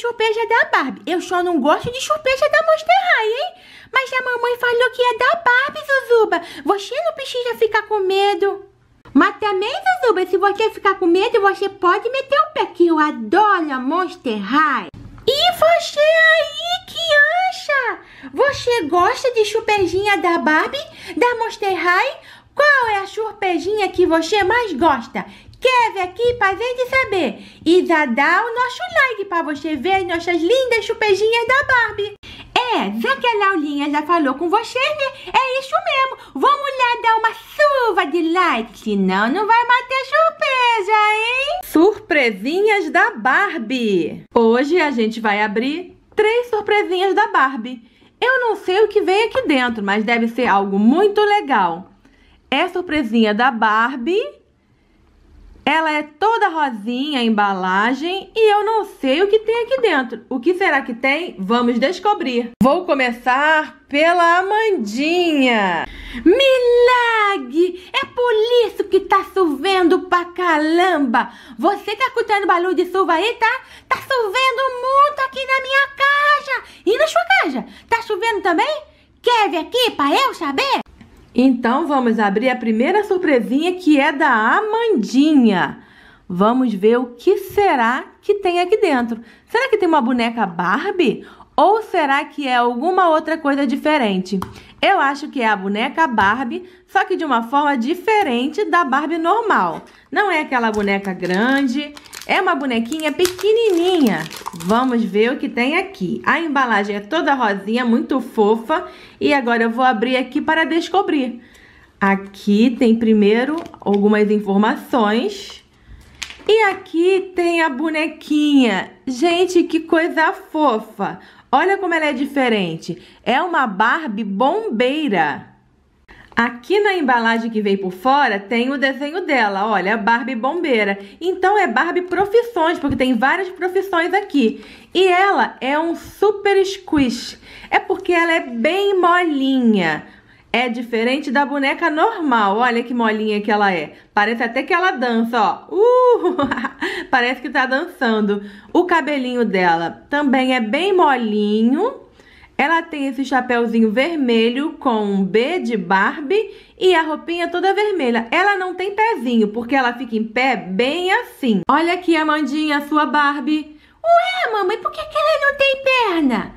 de da Barbie. Eu só não gosto de chupeja da Monster High, hein? Mas a mamãe falou que é da Barbie, Zuzuba. Você não precisa ficar com medo. Mas também, Zuzuba, se você ficar com medo, você pode meter o pé, que eu adoro a Monster High. E você aí que acha? Você gosta de chupejinha da Barbie, da Monster High? Qual é a churpejinha que você mais gosta? Quer aqui pra gente saber? E já dá o nosso like pra você ver nossas lindas chupejinhas da Barbie. É, já que a Laulinha já falou com você, né? É isso mesmo. Vamos lá dar uma chuva de like, senão não vai bater surpresa, hein? Surpresinhas da Barbie. Hoje a gente vai abrir três surpresinhas da Barbie. Eu não sei o que vem aqui dentro, mas deve ser algo muito legal. É surpresinha da Barbie ela é toda rosinha a embalagem e eu não sei o que tem aqui dentro. O que será que tem? Vamos descobrir. Vou começar pela Amandinha. Milagre! É por isso que tá chovendo pra caramba. Você tá escutando barulho de chuva aí, tá? Tá chovendo muito aqui na minha caixa E na sua caixa Tá chovendo também? Quer vir aqui pra eu saber? Então vamos abrir a primeira surpresinha que é da Amandinha. Vamos ver o que será que tem aqui dentro. Será que tem uma boneca Barbie? Ou será que é alguma outra coisa diferente? Eu acho que é a boneca Barbie, só que de uma forma diferente da Barbie normal. Não é aquela boneca grande, é uma bonequinha pequenininha. Vamos ver o que tem aqui. A embalagem é toda rosinha, muito fofa. E agora eu vou abrir aqui para descobrir. Aqui tem primeiro algumas informações. E aqui tem a bonequinha. Gente, que coisa fofa. Olha como ela é diferente. É uma Barbie bombeira. Aqui na embalagem que veio por fora tem o desenho dela, olha, Barbie bombeira. Então é Barbie profissões, porque tem várias profissões aqui. E ela é um super squish. É porque ela é bem molinha. É diferente da boneca normal. Olha que molinha que ela é. Parece até que ela dança, ó. Uh! Parece que tá dançando. O cabelinho dela também é bem molinho ela tem esse chapéuzinho vermelho com um B de Barbie e a roupinha toda vermelha. Ela não tem pezinho, porque ela fica em pé bem assim. Olha aqui, Amandinha, a sua Barbie. Ué, mamãe, por que, que ela não tem perna?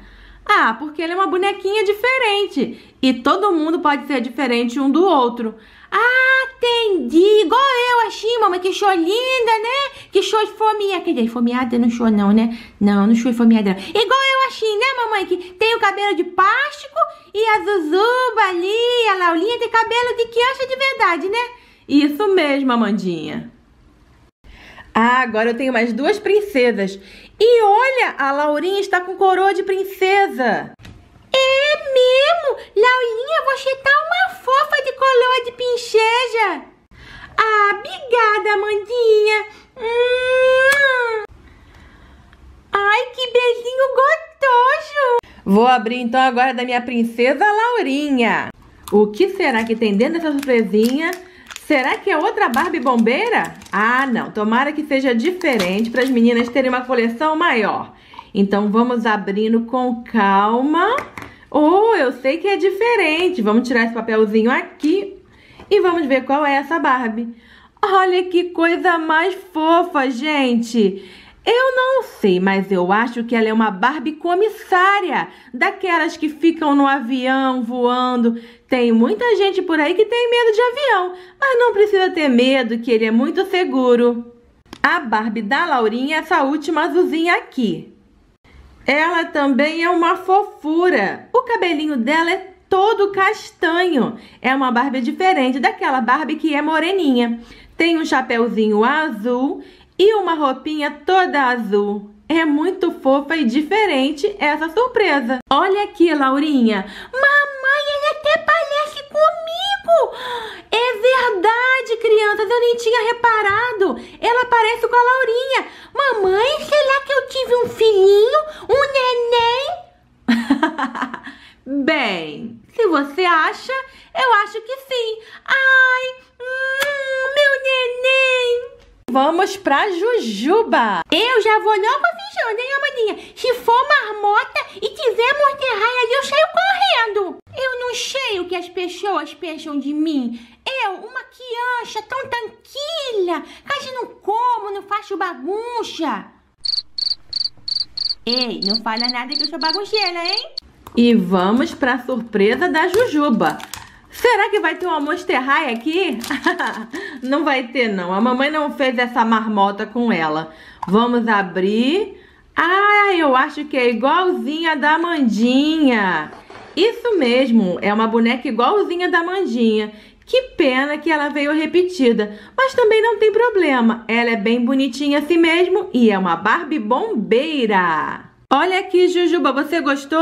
Ah, porque ele é uma bonequinha diferente e todo mundo pode ser diferente um do outro. Ah, entendi. Igual eu, achei, mamãe, que show linda, né? Que show esfomeada. Quer dizer, esfomeada não show não, né? Não, não show esfomeada Igual eu, achei, né, mamãe? Que tem o cabelo de plástico e a Zuzuba ali, a Laulinha tem cabelo de que acha de verdade, né? Isso mesmo, Amandinha. Ah, agora eu tenho mais duas princesas. E olha, a Laurinha está com coroa de princesa. É mesmo? Laurinha, você tá uma fofa de coroa de princesa. Ah, obrigada, Amandinha. Hum. Ai, que beijinho gostoso. Vou abrir então agora da minha princesa Laurinha. O que será que tem dentro dessa surpresinha? Será que é outra Barbie bombeira? Ah, não. Tomara que seja diferente para as meninas terem uma coleção maior. Então, vamos abrindo com calma. Oh, eu sei que é diferente. Vamos tirar esse papelzinho aqui e vamos ver qual é essa Barbie. Olha que coisa mais fofa, gente! Eu não sei, mas eu acho que ela é uma Barbie comissária, daquelas que ficam no avião voando. Tem muita gente por aí que tem medo de avião, mas não precisa ter medo, que ele é muito seguro. A Barbie da Laurinha é essa última azulzinha aqui. Ela também é uma fofura. O cabelinho dela é todo castanho. É uma Barbie diferente daquela Barbie que é moreninha. Tem um chapéuzinho azul e uma roupinha toda azul. É muito fofa e diferente essa surpresa. Olha aqui, Laurinha. Mamãe, ele é até parece comigo. É verdade, crianças, eu nem tinha reparado. Ela parece com a Laurinha. Mamãe, será que eu tive um filhinho? Um neném? Bem, se você acha, eu acho que sim. Ai, hum, meu neném. Vamos pra Jujuba. Eu já vou não feijão, hein, Amandinha? Se for marmota e tiver morterraia ali, eu saio correndo. Eu não sei o que as pessoas pensam de mim. Eu, uma criança tão tranquila, quase não como, não faço bagunça. Ei, não fala nada que eu sou bagunceira, hein? E vamos pra surpresa da Jujuba. Será que vai ter uma Monster High aqui? não vai ter, não. A mamãe não fez essa marmota com ela. Vamos abrir. Ah, eu acho que é igualzinha da Mandinha. Isso mesmo, é uma boneca igualzinha da Mandinha. Que pena que ela veio repetida, mas também não tem problema. Ela é bem bonitinha assim mesmo e é uma Barbie bombeira. Olha aqui, Jujuba, você gostou?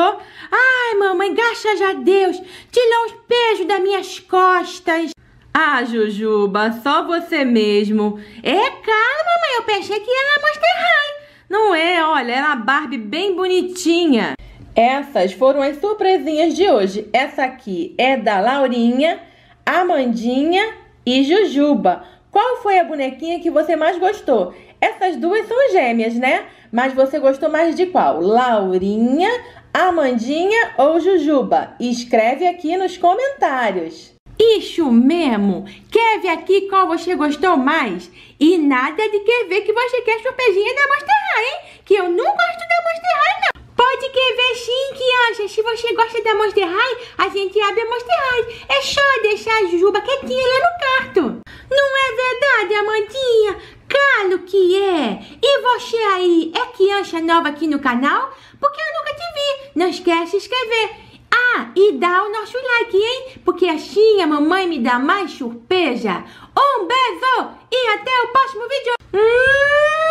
Ai, mamãe, graças a Deus, tirou os pejos das minhas costas. Ah, Jujuba, só você mesmo. É claro, mamãe, eu pensei que era Monster High. Não é, olha, era é a Barbie bem bonitinha. Essas foram as surpresinhas de hoje. Essa aqui é da Laurinha, Amandinha e Jujuba. Qual foi a bonequinha que você mais gostou? Essas duas são gêmeas, né? Mas você gostou mais de qual? Laurinha, Amandinha ou Jujuba? Escreve aqui nos comentários. Isso mesmo! Quer ver aqui qual você gostou mais? E nada de quer ver que você quer chupejinha da Monster High, hein? Que eu não gosto da Monster High, não! Pode querer ver sim, criança. Se você gosta da Monster High, a gente abre a Monster High. É só deixar a Jujuba quietinha lá no quarto. Não é verdade, Amandinha? Claro que é! E você aí é criança nova aqui no canal? Porque eu nunca te vi! Não esquece de inscrever! Ah, e dá o nosso like, hein? Porque assim a mamãe me dá mais surpresa! Um beijo e até o próximo vídeo! Hum!